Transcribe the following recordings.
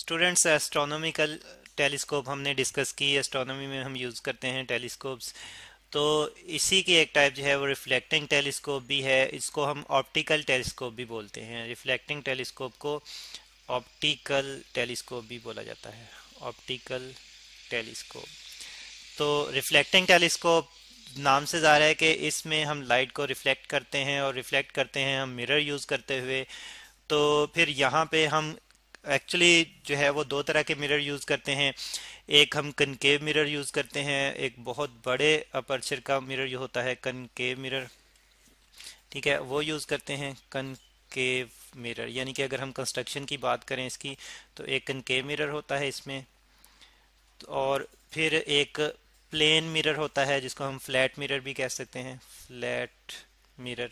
students astronomical telescope हमने discuss की astronomy में हम यूज़ करते हैं टेलीस्कोप्स तो इसी की एक टाइप जो है वो रिफ्लेक्टिंग टेलीस्कोप भी है इसको हम ऑप्टिकल टेलीस्कोप भी बोलते हैं रिफ्लेक्टिंग टेलीस्कोप को ऑप्टिकल टेलीस्कोप भी बोला जाता है ऑप्टिकल टेलीस्कोप तो रिफ्लेक्टिंग टेलीस्कोप नाम से रहा है कि इसमें हम लाइट को रिफ्लेक्ट करते हैं और रिफ्लेक्ट करते हैं हम मिरर यूज़ करते हुए तो फिर यहाँ पे हम एक्चुअली जो है वो दो तरह के मिरर यूज़ करते हैं एक हम कनकेव मिरर यूज़ करते हैं एक बहुत बड़े अपर्चर का मिरर जो होता है कनकेव मिरर ठीक है वो यूज़ करते हैं कनकेव मिरर यानी कि अगर हम कंस्ट्रक्शन की बात करें इसकी तो एक कनकेव मिरर होता है इसमें तो और फिर एक प्लेन मिरर होता है जिसको हम फ्लैट मिरर भी कह सकते हैं फ्लैट मिरर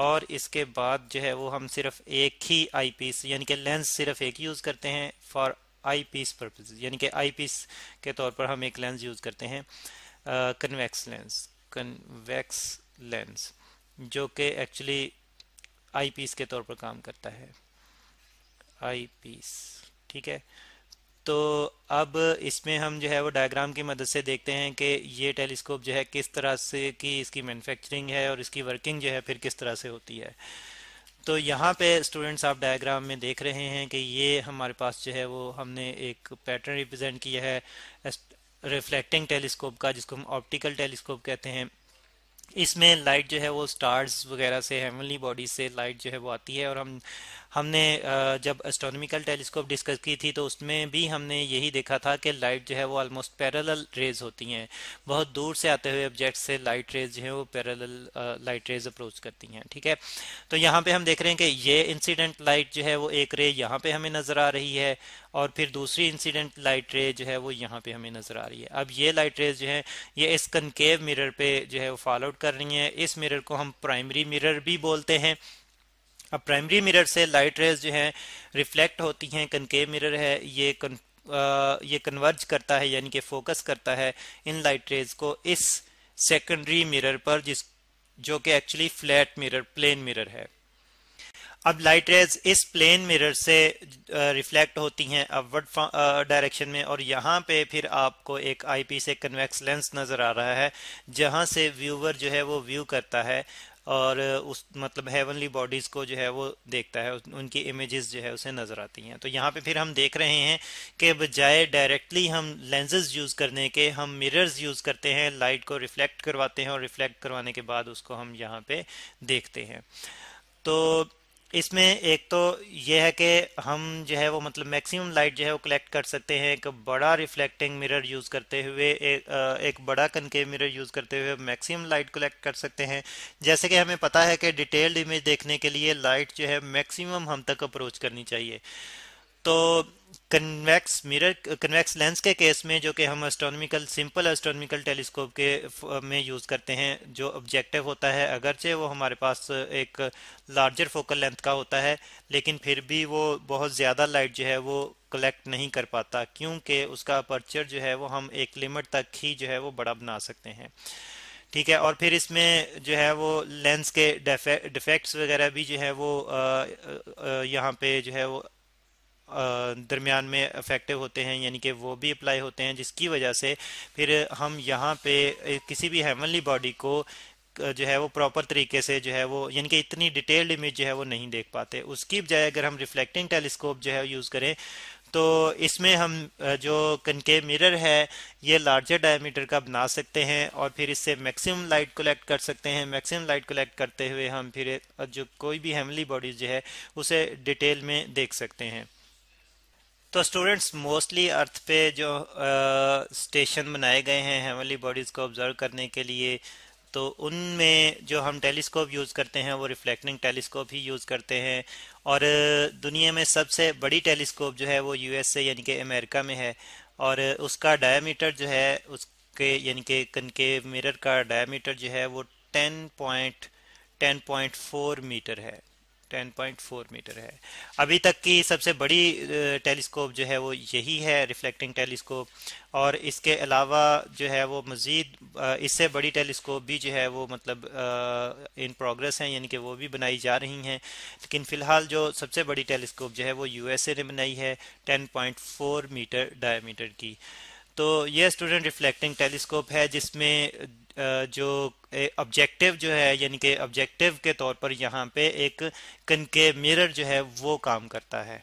और इसके बाद जो है वो हम सिर्फ एक ही आई पीस यानी कि लेंस सिर्फ एक ही यूज़ करते हैं फॉर आई पीस परपज यानी कि आई पीस के तौर पर हम एक लेंस यूज़ करते हैं कन्वेक्स लेंस कन्वेक्स लेंस जो कि एक्चुअली आई पीस के तौर पर काम करता है आई पीस ठीक है तो अब इसमें हम जो है वो डायग्राम की मदद से देखते हैं कि ये टेलीस्कोप जो है किस तरह से की इसकी मैन्युफैक्चरिंग है और इसकी वर्किंग जो है फिर किस तरह से होती है तो यहाँ पे स्टूडेंट्स आप डायग्राम में देख रहे हैं कि ये हमारे पास जो है वो हमने एक पैटर्न रिप्रेजेंट किया है रिफ्लेक्टिंग टेलीस्कोप का जिसको हम ऑप्टिकल टेलीस्कोप कहते हैं इसमें लाइट जो है वो स्टार्स वगैरह से हेमली बॉडीज से लाइट जो है वो आती है और हम हमने जब एस्ट्रोनॉमिकल टेलीस्कोप डिस्कस की थी तो उसमें भी हमने यही देखा था कि लाइट जो है वो ऑलमोस्ट पैरल रेज होती हैं बहुत दूर से आते हुए ऑब्जेक्ट से लाइट रेज जो है वो पैरल लाइट रेज अप्रोच करती हैं ठीक है तो यहाँ पे हम देख रहे हैं कि ये इंसिडेंट लाइट जो है वो एक रे यहाँ पे हमें नज़र आ रही है और फिर दूसरी इंसिडेंट लाइट रे जो है वो यहाँ पे हमें नज़र आ रही है अब ये लाइट रेज जो है ये इस कनकेव मिरर पे जो है वो फॉलोआउट कर रही हैं इस मिरर को हम प्राइमरी मिरर भी बोलते हैं अब प्राइमरी मिरर से लाइट रेज जो है रिफ्लेक्ट होती हैं कनकेव मिरर है ये कन, आ, ये कन्वर्ज करता है यानी कि फोकस करता है इन लाइट रेज को इस सेकेंडरी मिरर पर जिस जो कि actually flat mirror plane mirror है अब लाइट रेज इस प्लेन मिरर से रिफ्लेक्ट होती हैं अपवर्ड डायरेक्शन में और यहाँ पे फिर आपको एक आईपीस से कन्वेक्स लेंस नज़र आ रहा है जहाँ से व्यूवर जो है वो व्यू करता है और उस मतलब हेवनली बॉडीज़ को जो है वो देखता है उनकी इमेजेस जो है उसे नज़र आती हैं तो यहाँ पे फिर हम देख रहे हैं कि बजाय डायरेक्टली हम लेंसेज यूज़ करने के हम मिरर्स यूज़ करते हैं लाइट को रिफ्लेक्ट करवाते हैं और रिफ्लेक्ट करवाने के बाद उसको हम यहाँ पे देखते हैं तो इसमें एक तो ये है कि हम जो है वो मतलब मैक्सिमम लाइट जो है वो कलेक्ट कर सकते हैं एक बड़ा रिफ्लेक्टिंग मिरर यूज़ करते हुए एक, एक बड़ा कनके मिरर यूज़ करते हुए मैक्सिमम लाइट कलेक्ट कर सकते हैं जैसे कि हमें पता है कि डिटेल्ड इमेज देखने के लिए लाइट जो है मैक्सिमम हम तक अप्रोच करनी चाहिए तो कन्वेक्स मिरर कन्वेक्स लेंस के केस में जो कि हम एस्ट्रोनॉमिकल सिंपल एस्ट्रोनॉमिकल टेलीस्कोप के में यूज़ करते हैं जो ऑब्जेक्टिव होता है अगरचे वो हमारे पास एक लार्जर फोकल लेंथ का होता है लेकिन फिर भी वो बहुत ज़्यादा लाइट जो है वो कलेक्ट नहीं कर पाता क्योंकि उसका अपर्चर जो है वो हम एक लिमिट तक ही जो है वो बड़ा बना सकते हैं ठीक है और फिर इसमें जो है वो लेंस के डिफेक्ट्स वगैरह भी जो है वो यहाँ पे जो है वो दरमियान में अफेक्टिव होते हैं यानी कि वो भी अप्लाई होते हैं जिसकी वजह से फिर हम यहाँ पे किसी भी हेमनली बॉडी को जो है वो प्रॉपर तरीके से जो है वो यानी कि इतनी डिटेल्ड इमेज जो है वो नहीं देख पाते उसकी बजाय अगर हम रिफ्लेक्टिंग टेलीस्कोप जो है यूज़ करें तो इसमें हम जो कनके मिरर है ये लार्जर डायमीटर का बना सकते हैं और फिर इससे मैक्सिमम लाइट कलेक्ट कर सकते हैं मैक्सिमम लाइट कलेक्ट करते हुए हम फिर जो कोई भी हेमली बॉडीज जो है उसे डिटेल में देख सकते हैं तो स्टूडेंट्स मोस्टली अर्थ पे जो स्टेशन बनाए गए हैं हेवनली बॉडीज़ को ऑब्जर्व करने के लिए तो उनमें जो हम टेलीस्कोप यूज़ करते हैं वो रिफ्लेक्टिंग टेलीस्कोप ही यूज़ करते हैं और दुनिया में सबसे बड़ी टेलीस्कोप जो है वो यूएसए यानी कि अमेरिका में है और उसका डायमीटर जो है उसके यानी कि कनके मिरर का डायमीटर जो है वो ten point ten point four metre है 10.4 मीटर है अभी तक की सबसे बड़ी टेलीस्कोप जो है वो यही है रिफ्लेक्टिंग टेलीस्कोप और इसके अलावा जो है वो मज़ीद इससे बड़ी टेलीस्कोप भी जो है वो मतलब इन प्रोग्रेस हैं यानी कि वो भी बनाई जा रही हैं लेकिन फ़िलहाल जो सबसे बड़ी टेलीस्कोप जो है वो यूएसए ने बनाई है 10.4 मीटर डायमीटर की तो ये स्टूडेंट रिफ्लेक्टिंग टेलीस्कोप है जिसमें जो ऑब्जेक्टिव जो है यानी कि ऑब्जेक्टिव के तौर पर यहाँ पे एक कनके मिरर जो है वो काम करता है